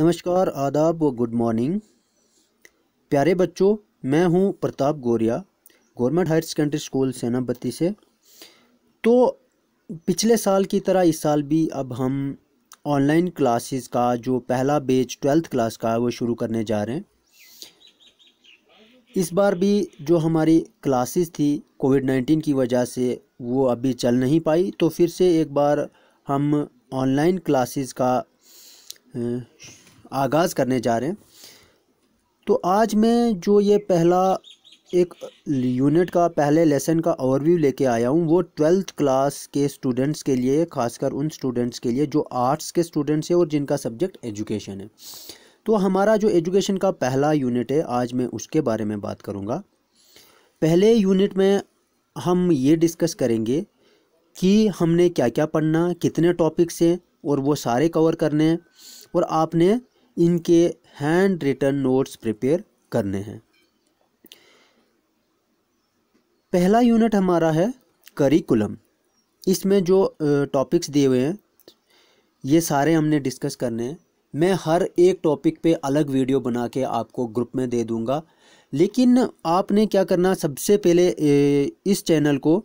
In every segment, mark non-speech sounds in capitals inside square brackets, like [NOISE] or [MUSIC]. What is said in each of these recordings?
नमस्कार आदाब व गुड मॉर्निंग प्यारे बच्चों मैं हूं Pratap Goria government higher secondary school Senapati से तो पिछले साल की तरह इस साल भी अब हम ऑनलाइन क्लासेस का जो पहला बेच ट्वेल्थ क्लास का है वो शुरू करने जा रहे हैं इस बार भी जो हमारी क्लासेस थी कोविड नाइन्टीन की वजह से वो अभी चल नहीं पाई तो फिर से एक बार हम ऑनलाइन क्लासेस का आगाज़ करने जा रहे हैं तो आज मैं जो ये पहला एक यूनिट का पहले लेसन का ओवरव्यू लेके आया हूँ वो ट्वेल्थ क्लास के स्टूडेंट्स के लिए खासकर उन स्टूडेंट्स के लिए जो आर्ट्स के स्टूडेंट्स हैं और जिनका सब्जेक्ट एजुकेशन है तो हमारा जो एजुकेशन का पहला यूनिट है आज मैं उसके बारे में बात करूँगा पहले यूनिट में हम ये डिस्कस करेंगे कि हमने क्या क्या पढ़ना कितने टॉपिक्स हैं और वो सारे कवर करने हैं और आपने इनके हैंड रिटर्न नोट्स प्रिपेयर करने हैं पहला यूनिट हमारा है करिकुलम इसमें जो टॉपिक्स दिए हुए हैं ये सारे हमने डिस्कस करने हैं मैं हर एक टॉपिक पे अलग वीडियो बना के आपको ग्रुप में दे दूंगा लेकिन आपने क्या करना सबसे पहले इस चैनल को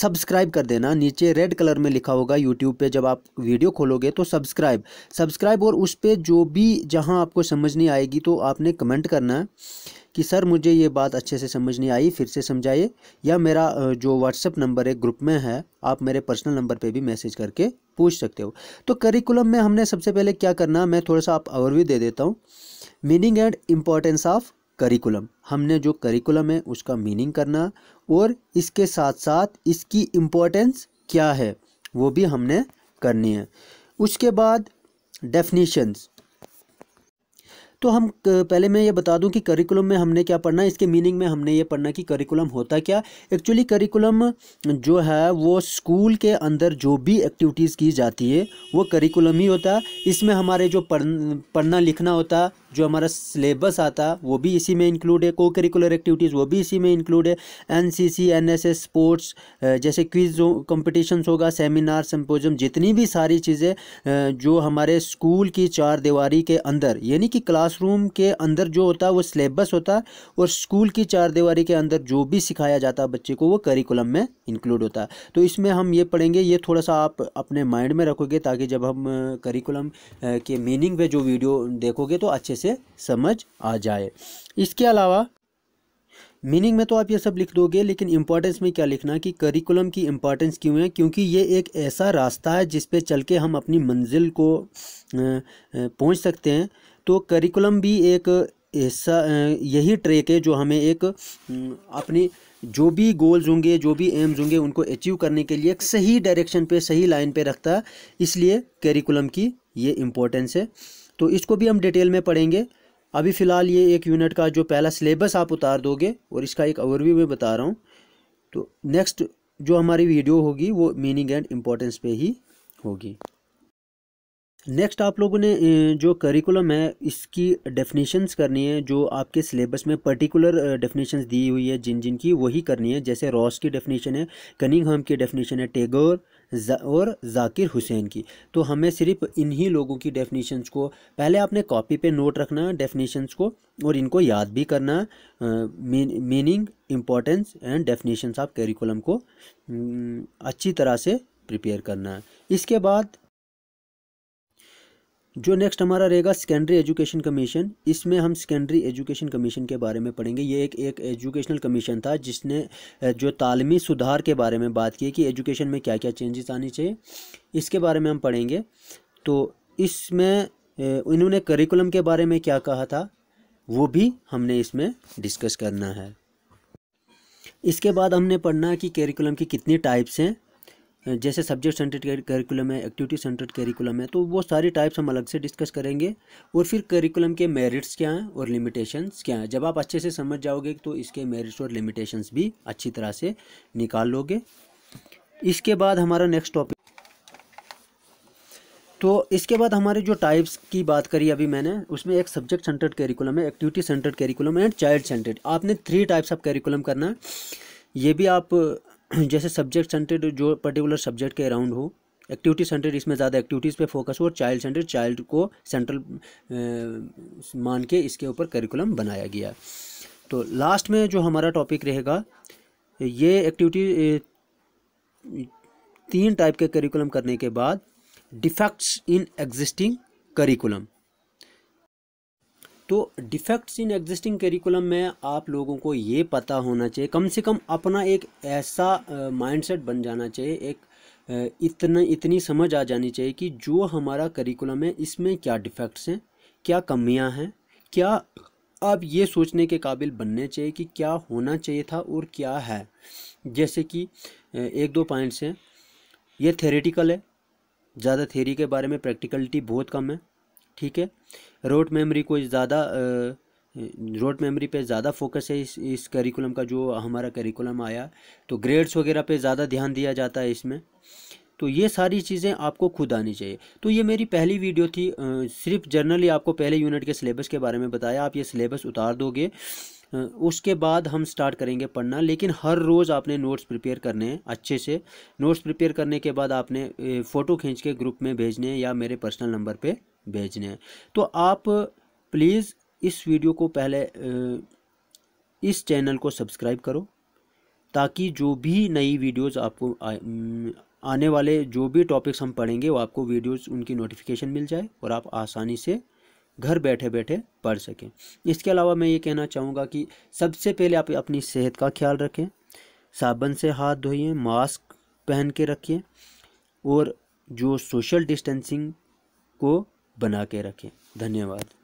सब्सक्राइब कर देना नीचे रेड कलर में लिखा होगा यूट्यूब पे जब आप वीडियो खोलोगे तो सब्सक्राइब सब्सक्राइब और उस पर जो भी जहां आपको समझ नहीं आएगी तो आपने कमेंट करना है कि सर मुझे ये बात अच्छे से समझ नहीं आई फिर से समझाइए या मेरा जो व्हाट्सअप नंबर है ग्रुप में है आप मेरे पर्सनल नंबर पे भी मैसेज करके पूछ सकते हो तो करिकुलम में हमने सबसे पहले क्या करना मैं थोड़ा सा आप ओवरव्यू दे देता हूँ meaning and importance of curriculum हमने जो करिकुलम है उसका मीनिंग करना और इसके साथ साथ इसकी इम्पोर्टेंस क्या है वो भी हमने करनी है उसके बाद डेफिनीशंस तो हम पहले मैं ये बता दूं कि करिकुलम में हमने क्या पढ़ना है इसके मीनिंग में हमने ये पढ़ना कि करिकुलम होता क्या एक्चुअली करिकुलम जो है वो स्कूल के अंदर जो भी एक्टिविटीज़ की जाती है वो करिकुलम ही होता है इसमें हमारे जो पढ़ पढ़ना लिखना होता जो हमारा सिलेबस आता वो भी इसी में इंक्लूड है को करिकुलर एक्टिविटीज़ वो भी इसी में इंक्लूड है N C C N S S sports जैसे क्विज कॉम्पिटिशन्स होगा सेमिनार सम्पोजम जितनी भी सारी चीज़ें जो हमारे स्कूल की चार दीवारी के अंदर यानी कि क्लासरूम के अंदर जो होता है वो सिलेबस होता है और स्कूल की चार दीवारी के अंदर जो भी सिखाया जाता है बच्चे को वो करिकुलम में इंक्लूड होता है तो इसमें हम ये पढ़ेंगे ये थोड़ा सा आप अपने माइंड में रखोगे ताकि जब हम करिकुलम के मीनिंग पे जो वीडियो देखोगे तो अच्छे से से समझ आ जाए इसके अलावा मीनिंग में तो आप ये सब लिख दोगे लेकिन इम्पॉर्टेंस में क्या लिखना कि करिकुलम की इम्पॉर्टेंस क्यों है क्योंकि ये एक ऐसा रास्ता है जिस पे चल के हम अपनी मंजिल को पहुंच सकते हैं तो करिकुलम भी एक ऐसा यही ट्रैक है जो हमें एक अपनी जो भी गोल्स होंगे जो भी एम्स होंगे उनको अचीव करने के लिए एक सही डायरेक्शन पर सही लाइन पर रखता है इसलिए करिकुलम की ये इम्पोर्टेंस है तो इसको भी हम डिटेल में पढ़ेंगे अभी फ़िलहाल ये एक यूनिट का जो पहला सिलेबस आप उतार दोगे और इसका एक ओवरव्यू मैं बता रहा हूँ तो नेक्स्ट जो हमारी वीडियो होगी वो मीनिंग एंड इम्पोर्टेंस पे ही होगी नेक्स्ट आप लोगों ने जो करिकुलम है इसकी डेफिनेशंस करनी है जो आपके सिलेबस में पर्टिकुलर डेफिनेशंस दी हुई है जिन जिन की वही करनी है जैसे रॉस की डेफिनेशन है हम की डेफिनेशन है टेगोर जा, और जाकिर हुसैन की तो हमें सिर्फ इन्हीं लोगों की डेफिनेशंस को पहले आपने कॉपी पे नोट रखना डेफिनेशंस को और इनको याद भी करना meaning importance and definitions of curriculum को अच्छी तरह से प्रिपेयर करना इसके बाद जो नेक्स्ट हमारा रहेगा सेकेंडरी एजुकेशन कमीशन इसमें हम सेकेंडरी एजुकेशन कमीशन के बारे में पढ़ेंगे ये एक एक एजुकेशनल कमीशन था जिसने जो तालमी सुधार के बारे में बात की कि एजुकेशन में क्या क्या चेंजेस आने चाहिए इसके बारे में हम पढ़ेंगे तो इसमें इन्होंने करिकुलम के बारे में क्या कहा था वो भी हमने इसमें डिस्कस करना है इसके बाद हमने पढ़ना कि करिकुलम की कितनी टाइप्स हैं जैसे सब्जेक्ट सेंटर्ड करिकुलम है एक्टिविटी सेंटर्ड करिकुलम है तो वो सारी टाइप्स हम अलग से डिस्कस करेंगे और फिर करिकुलम के मेरिट्स क्या हैं और लिमिटेशंस क्या हैं जब आप अच्छे से समझ जाओगे तो इसके मेरिट्स और लिमिटेशंस भी अच्छी तरह से निकाल लोगे इसके बाद हमारा नेक्स्ट टॉपिक तो इसके बाद हमारे जो टाइप्स की बात करी अभी मैंने उसमें एक सब्जेक्ट सेंटर्ड कैरिकुलम है activity centred curriculum and child centred आपने थ्री टाइप्स ऑफ कैरिकुलम करना है ये भी आप [CLEARS THROAT] जैसे सब्जेक्ट सेंटर्ड जो पर्टिकुलर सब्जेक्ट के अराउंड हो एक्टिविटी सेंटर्ड इसमें ज़्यादा एक्टिविटीज़ पे फोकस हो और चाइल्ड सेंटर्ड चाइल्ड को सेंट्रल मान के इसके ऊपर करिकुलम बनाया गया तो लास्ट में जो हमारा टॉपिक रहेगा ये एक्टिविटी तीन टाइप के करिकुलम करने के बाद डिफेक्ट्स इन एग्जिस्टिंग करिकुलम तो डिफेक्ट्स इन एग्जिस्टिंग करिकुलम में आप लोगों को ये पता होना चाहिए कम से कम अपना एक ऐसा माइंडसेट बन जाना चाहिए एक इतना इतनी समझ आ जानी चाहिए कि जो हमारा करिकुलम है इसमें क्या डिफेक्ट्स हैं क्या कमियां हैं क्या आप ये सोचने के काबिल बनने चाहिए कि क्या होना चाहिए था और क्या है जैसे कि एक दो पॉइंट्स हैं ये थेरेटिकल है ज़्यादा थेरी के बारे में प्रैक्टिकलिटी बहुत कम है ठीक है रोट मेमोरी को ज़्यादा रोड मेमोरी पे ज़्यादा फोकस है इस इस करिकुलम का जो हमारा करिकुलम आया तो ग्रेड्स वगैरह पे ज़्यादा ध्यान दिया जाता है इसमें तो ये सारी चीज़ें आपको खुद आनी चाहिए तो ये मेरी पहली वीडियो थी सिर्फ जनरली आपको पहले यूनिट के सिलेबस के बारे में बताया आप ये सिलेबस उतार दोगे उसके बाद हम स्टार्ट करेंगे पढ़ना लेकिन हर रोज़ आपने नोट्स प्रिपेयर करने हैं अच्छे से नोट्स प्रिपेयर करने के बाद आपने फ़ोटो खींच के ग्रुप में भेजने हैं या मेरे पर्सनल नंबर पे भेजने हैं तो आप प्लीज़ इस वीडियो को पहले इस चैनल को सब्सक्राइब करो ताकि जो भी नई वीडियोज़ आपको आने वाले जो भी टॉपिक्स हम पढ़ेंगे वो आपको वीडियोज़ उनकी नोटिफिकेशन मिल जाए और आप आसानी से घर बैठे बैठे पढ़ सकें इसके अलावा मैं ये कहना चाहूँगा कि सबसे पहले आप अपनी सेहत का ख्याल रखें साबुन से हाथ धोइए मास्क पहन के रखिए और जो सोशल डिस्टेंसिंग को बना के रखें धन्यवाद